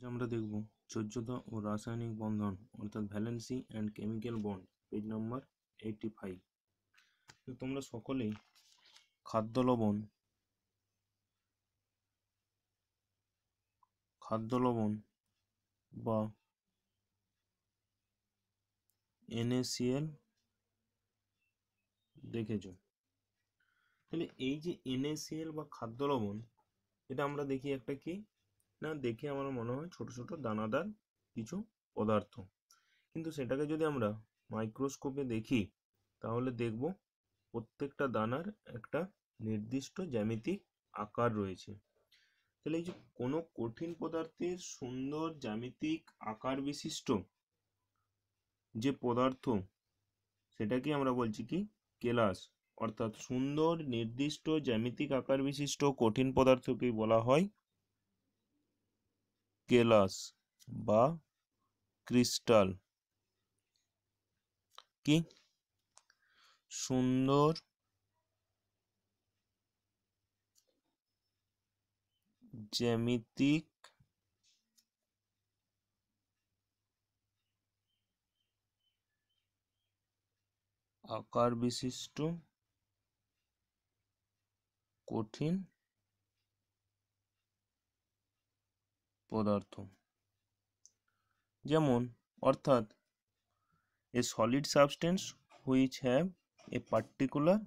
আজ আমরা দেখব যোজ্যতা ও রাসায়নিক বন্ধন অর্থাৎ valency and chemical bond page number eighty five তো তোমরা সকলেই খাদ্য লবণ খাদ্য লবণ বা এনএসিএল দেখেছ তাহলে এই যে এনএসিএল বা খাদ্য লবণ এটা আমরা দেখি একটা কি না দেখে আমার মনে হয় ছোট ছোট দানাদার কিছু পদার্থ কিন্তু সেটাকে যদি আমরা মাইক্রোস্কোপে দেখি তাহলে দেখব প্রত্যেকটা দানার একটা নির্দিষ্ট জ্যামিতিক আকার রয়েছে তাহলে এই যে কোনো কঠিন পদার্থের সুন্দর জ্যামিতিক আকার বিশিষ্ট যে পদার্থ সেটাকে আমরা বলছি কি কেলাস অর্থাৎ সুন্দর নির্দিষ্ট জ্যামিতিক আকার বিশিষ্ট কঠিন পদার্থকেই বলা হয় কেলাস বা ক্রিস্টাল কি সুন্দর জ্যামিতিক আকার বিশিষ্ট কঠিন पदार्थ जेमन अर्थात a solid substance which have a particular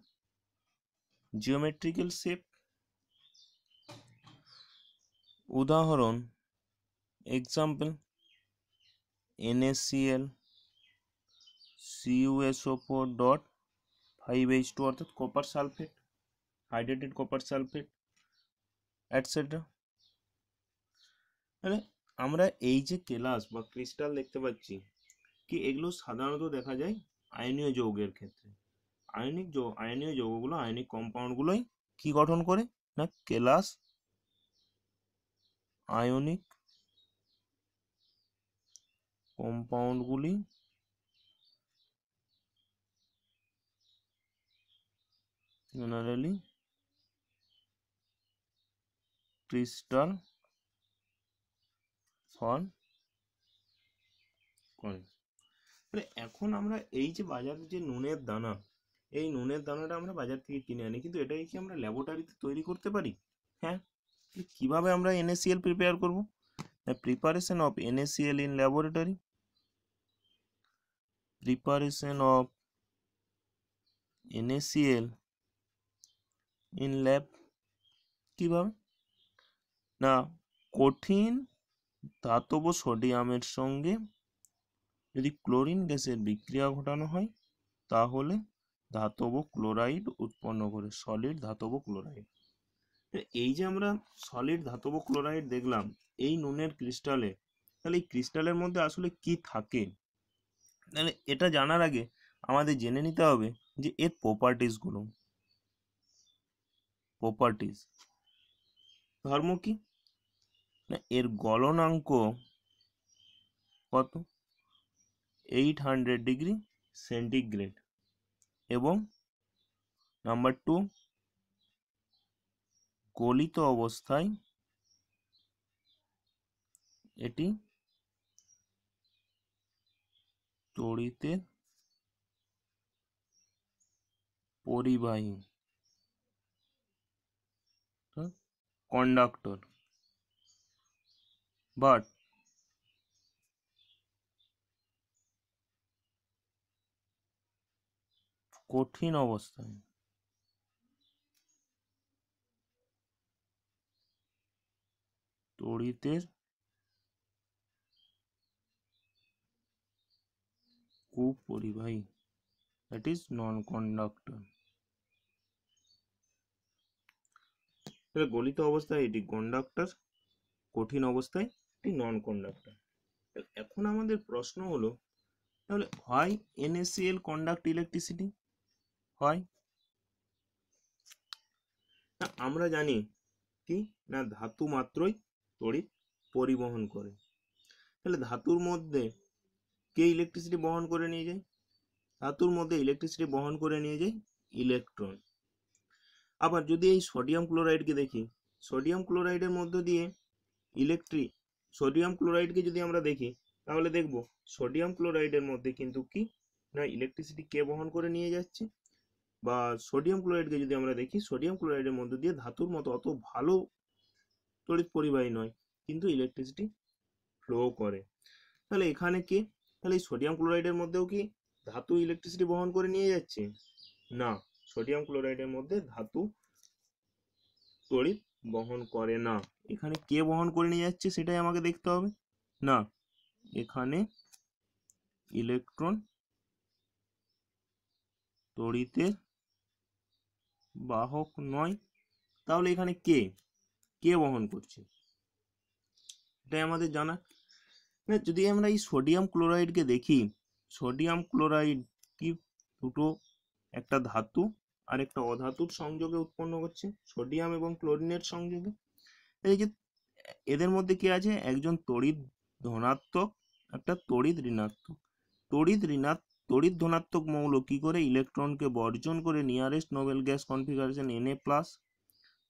geometrical shape उदाहरण example N S C L सीएसओपो डट फाइव एच टू अर्थात copper sulphate hydrated copper sulphate etcetera মানে আমরা এই যে কেলাস বা ক্রিস্টাল দেখতে পাচ্ছি কি এগুলো সাধারণত দেখা যায় আয়নীয় যৌগের ক্ষেত্রে আয়নিক যৌ আয়নীয় যৌগগুলো আয়নিক কম্পাউন্ডগুলোই কি গঠন করে না কেলাস আয়নিক কম্পাউন্ডগুলি জেনারেলি ক্রিস্টাল ফোন মানে এখন আমরা এই যে বাজার থেকে নুনের দানা এই নুনের দানাটা আমরা বাজার থেকে কিনে আনি কিন্তু এটা কি আমরা ল্যাবরেটরিতে তৈরি করতে পারি হ্যাঁ কিভাবে আমরা NaCl prepare করব preparation of NaCl in laboratory preparation of NaCl in lab কি ভাবে না কঠিন ধাতব সোডিয়ামের সঙ্গে যদি ক্লোরিন গ্যাসের বিক্রিয়া ঘটানো হয় তাহলে ধাতব ক্লোরাইড উৎপন্ন করে সলিড ধাতব ক্লোরাইড এই যে আমরা সলিড ধাতব ক্লোরাইড দেখলাম এই নুনের ক্রিস্টালে তাহলে এই ক্রিস্টালের মধ্যে আসলে কি থাকে তাহলে এটা জানার আগে আমাদের জেনে নিতে হবে যে এর প্রপার্টিসগুলো প্রপার্টিস ধর্ম কি এর গলনাঙ্ক কত এইট হান্ড্রেড ডিগ্রি সেন্টিগ্রেড এবং নাম্বার টু গলিত অবস্থায় এটি তড়িতে পরিবাহী কন্ডাক্টর but কঠিন অবস্থায় তড়িতের কুপরিবাহী দ্যাট ইজ নন কন্ডাক্টর গলিত অবস্থায় এটি কন্ডাক্টর কঠিন অবস্থায় একটি নন কন্ডাক্টর এখন আমাদের প্রশ্ন হলো তাহলে হয় এনএসিএল কন্ডাক্ট ইলেকট্রিসিটি হয় না আমরা জানি কি না ধাতু মাত্রই তড়িৎ পরিবহন করে তাহলে ধাতুর মধ্যে কে ইলেকট্রিসিটি বহন করে নিয়ে যায় ধাতুর মধ্যে ইলেকট্রিসিটি বহন করে নিয়ে যায় ইলেকট্রন আবার যদি এই সোডিয়াম ক্লোরাইডকে দেখি সোডিয়াম ক্লোরাইডের মধ্য দিয়ে ইলেকট্রিক সোডিয়াম ক্লোরাইডকে যদি আমরা দেখি তাহলে দেখব সোডিয়াম ক্লোরাইডের মধ্যে কিন্তু কি না ইলেকট্রিসিটি কে বহন করে নিয়ে যাচ্ছে বা সোডিয়াম ক্লোরাইডকে যদি আমরা দেখি সোডিয়াম ক্লোরাইডের মধ্যে দিয়ে ধাতুর মতো অত ভালো তড়িৎ পরিবাহী নয় কিন্তু ইলেকট্রিসিটি ফ্লো করে তাহলে এখানে কি তাহলে এই সোডিয়াম ক্লোরাইডের মধ্যেও কি ধাতু ইলেকট্রিসিটি বহন করে নিয়ে যাচ্ছে না সোডিয়াম ক্লোরাইডের মধ্যে ধাতু তড়িৎ বহন করে না এখানে কে বহন করে নিয়ে যাচ্ছে সেটাই আমাকে দেখতে হবে না এখানে ইলেকট্রন তড়িতে বাহক নয় তাহলে এখানে কে কে বহন করছে এটাই আমাদের জানা মানে যদি আমরা এই সোডিয়াম ক্লোরাইডকে দেখি সোডিয়াম ক্লোরাইড কি দুটো একটা ধাতু আরেকটা অধাতুর সংযোগে উৎপন্ন করছে সোডিয়াম এবং ক্লোরিনের সংযোগে এই যে এদের মধ্যে কি আছে একজন তড়িৎ ধনাত্মক একটা তড়িৎ ঋণাত্মক তড়িৎ ঋণাত্মক তড়িৎ ধনাত্মক মৌল কি করে ইলেকট্রনকে বর্জন করে nearest noble gas configuration NA plus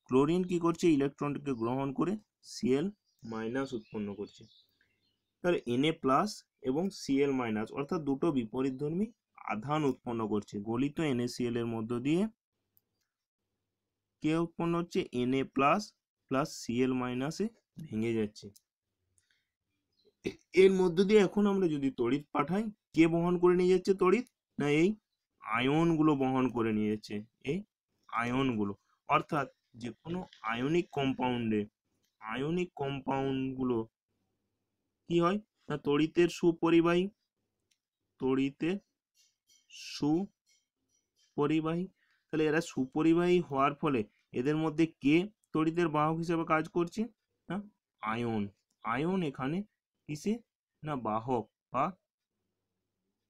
chlorine কি করছে ইলেকট্রনকে গ্রহণ করে সিএল মাইনাস উৎপন্ন করছে তাহলে এনএ প্লাস এবং সিএল মাইনাস অর্থাৎ দুটো বিপরীতধর্মী আধান উৎপন্ন করছে গলিত এনএসিএল এর মধ্য দিয়ে কে উৎপন্ন হচ্ছে এনএ প্লাস প্লাস সিএল মাইনাসে ভেঙে যাচ্ছে এর মধ্য দিয়ে এখন আমরা যদি তড়িৎ পাঠাই কে বহন করে নিয়ে যাচ্ছে তড়িৎ না এই আয়নগুলো বহন করে নিয়ে যাচ্ছে এই আয়নগুলো অর্থাৎ যে কোনো আয়নিক কম্পাউন্ডে আয়নিক কম্পাউন্ডগুলো কি হয় না তড়িতের সুপরিবাহী তড়িতের সুপরিবাহী তাহলে এরা সুপরিবাহী হওয়ার ফলে এদের মধ্যে কে তড়িদের বাহক হিসেবে কাজ করছে না আয়ন আয়ন এখানে কিসে না বাহক বা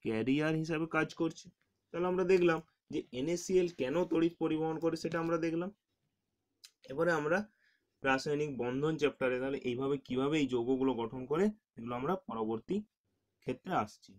ক্যারিয়ার হিসাবে কাজ করছে তাহলে আমরা দেখলাম যে এনএসিএল কেন তড়িৎ পরিবহন করে সেটা আমরা দেখলাম এবারে আমরা রাসায়নিক বন্ধন চ্যাপ্টারে তাহলে এইভাবে কিভাবে এই যৌগগুলো গঠন করে এগুলো আমরা পরবর্তী ক্ষেত্রে আসছি